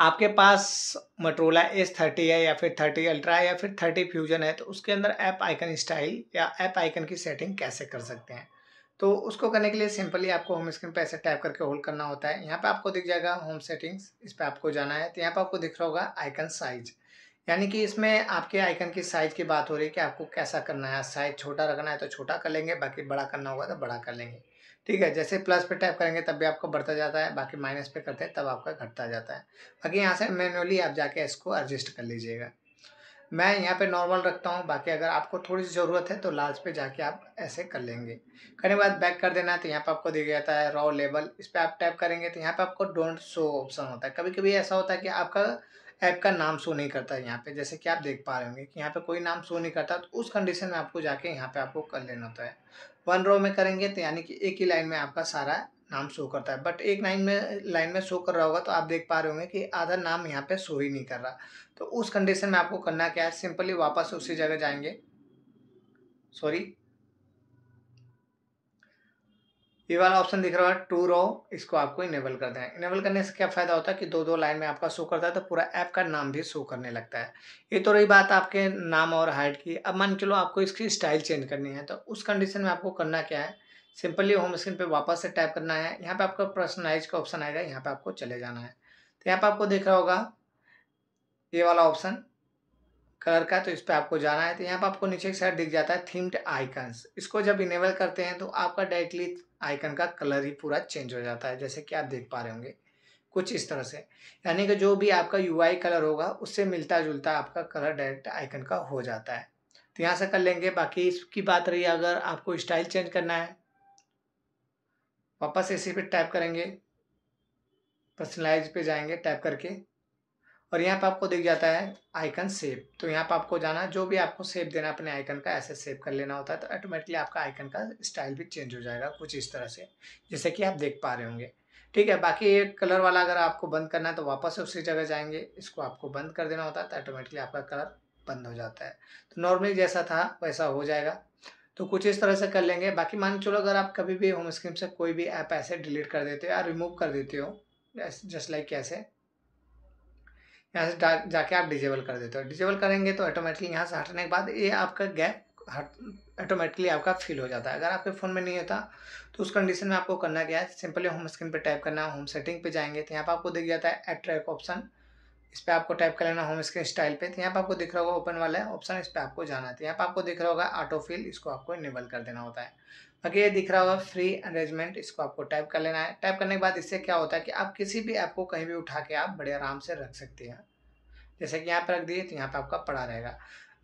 आपके पास मटरोला S thirty है या फिर थर्टी अल्ट्रा है या फिर थर्टी फ्यूजन है तो उसके अंदर ऐप आइकन स्टाइल या ऐप आइकन की सेटिंग कैसे कर सकते हैं तो उसको करने के लिए सिंपली आपको होम स्क्रीन पर ऐसे टैप करके होल्ड करना होता है यहाँ पे आपको दिख जाएगा होम सेटिंग्स इस पर आपको जाना है तो यहाँ पर आपको दिख रहा होगा आइकन साइज यानी कि इसमें आपके आइकन की साइज़ की बात हो रही है कि आपको कैसा करना है साइज छोटा रखना है तो छोटा कर लेंगे बाकी बड़ा करना होगा तो बड़ा कर लेंगे ठीक है जैसे प्लस पे टाइप करेंगे तब भी आपको बढ़ता जाता है बाकी माइनस पे करते हैं तब आपका घटता जाता है बाकी यहाँ से मैनुअली आप जाके इसको एडजस्ट कर लीजिएगा मैं यहाँ पे नॉर्मल रखता हूँ बाकी अगर आपको थोड़ी सी ज़रूरत है तो लार्ज पे जाके आप ऐसे कर लेंगे करने के बाद बैक कर देना है तो यहाँ पे आपको दिया जाता है रॉ लेबल इस पर आप टैप करेंगे तो यहाँ पे आपको डोंट शो ऑप्शन होता है कभी कभी ऐसा होता है कि आपका ऐप का नाम शो नहीं करता है यहाँ पे जैसे कि आप देख पा रहे होंगे कि यहाँ पे कोई नाम शो नहीं करता तो उस कंडीशन में आपको जाके यहाँ पे आपको कर लेना होता है वन रो में करेंगे तो यानी कि एक ही लाइन में आपका सारा नाम शो करता है बट एक लाइन में लाइन में शो कर रहा होगा तो आप देख पा रहे होंगे कि आधा नाम यहाँ पर शो ही नहीं कर रहा तो उस कंडीशन में आपको करना क्या है सिंपली वापस उसी जगह जाएंगे सॉरी ये वाला ऑप्शन दिख रहा है टू रो इसको आपको इनेबल कर देना है इनेबल करने से क्या फ़ायदा होता है कि दो दो लाइन में आपका शो करता है तो पूरा ऐप का नाम भी शो करने लगता है ये तो रही बात आपके नाम और हाइट की अब मान चलो आपको इसकी स्टाइल चेंज करनी है तो उस कंडीशन में आपको करना क्या है सिंपली होम स्क्रीन पर वापस से टाइप करना है यहाँ पर आपका पर्सनलाइज का ऑप्शन आएगा यहाँ पर आपको चले जाना है तो यहाँ पर आपको देख रहा होगा ये वाला ऑप्शन कलर का तो इस पर आपको जाना है तो यहाँ पर आपको नीचे एक साइड दिख जाता है थीम्ड आइकन्स इसको जब इनेबल करते हैं तो आपका डायरेक्टली आइकन का कलर ही पूरा चेंज हो जाता है जैसे कि आप देख पा रहे होंगे कुछ इस तरह से यानी कि जो भी आपका यू कलर होगा उससे मिलता जुलता आपका कलर डायरेक्ट आइकन का हो जाता है तो यहाँ से कर लेंगे बाकी इसकी बात रही अगर आपको स्टाइल चेंज करना है वापस इसी पर टाइप करेंगे पर्सनलाइज पे जाएंगे टाइप करके और यहाँ पर आपको दिख जाता है आइकन सेव तो यहाँ पर आपको जाना जो भी आपको सेव देना अपने आइकन का ऐसे सेव कर लेना होता है तो ऑटोमेटिकली आपका आइकन का स्टाइल भी चेंज हो जाएगा कुछ इस तरह से जैसे कि आप देख पा रहे होंगे ठीक है बाकी ये कलर वाला अगर आपको बंद करना है तो वापस उसी जगह जाएंगे इसको आपको बंद कर देना होता है तो ऑटोमेटिकली आपका कलर बंद हो जाता है तो नॉर्मली जैसा था वैसा हो जाएगा तो कुछ इस तरह से कर लेंगे बाकी मान चलो अगर आप कभी भी होम स्क्रीन से कोई भी ऐप ऐसे डिलीट कर देते हो या रिमूव कर देते हो जस्ट लाइक कैसे यहाँ से जाके आप डिजेबल कर देते हो डिजेबल करेंगे तो ऑटोमेटिकली यहाँ से हटने के बाद ये आपका गैप हट ऑटोमेटिकली आपका फिल हो जाता है अगर आपके फ़ोन में नहीं होता तो उस कंडीशन में आपको करना क्या है सिंपली होम स्क्रीन पे टाइप करना है होम सेटिंग पे जाएंगे तो यहाँ पर आपको दिख जाता है एड ऑप्शन इस पर आपको टाइप कर लेना होम स्क्रीन स्टाइल पे तो यहाँ पर आपको दिख रहा होगा ओपन वाला है ऑप्शन इस पर आपको जाना है तो यहाँ पर आपको दिख रहा होगा ऑटो फिल इसको आपको इनेबल कर देना होता है बाकी ये दिख रहा होगा फ्री अरेंजमेंट इसको आपको टाइप कर लेना है टाइप करने के बाद इससे क्या होता है कि आप किसी भी ऐप को कहीं भी उठा के आप बड़े आराम से रख सकते हैं जैसे कि यहाँ पर रख दिए तो यहाँ पर आपका पड़ा रहेगा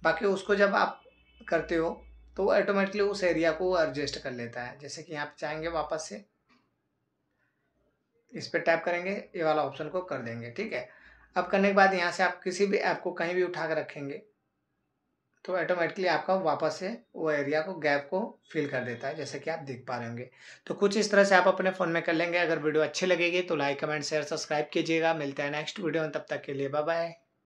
बाकी उसको जब आप करते हो तो वो ऑटोमेटिकली उस एरिया को एडजस्ट कर लेता है जैसे कि यहाँ पर जाएंगे वापस से इस पर टैप करेंगे ये वाला ऑप्शन को कर देंगे ठीक है अब करने के बाद यहाँ से आप किसी भी ऐप को कहीं भी उठा कर रखेंगे तो ऑटोमेटिकली आपका वापस से वो एरिया को गैप को फिल कर देता है जैसे कि आप देख पा रहे होंगे तो कुछ इस तरह से आप अपने फ़ोन में कर लेंगे अगर वीडियो अच्छी लगेगी तो लाइक कमेंट शेयर सब्सक्राइब कीजिएगा मिलते हैं नेक्स्ट वीडियो में तब तक के लिए बाय बाय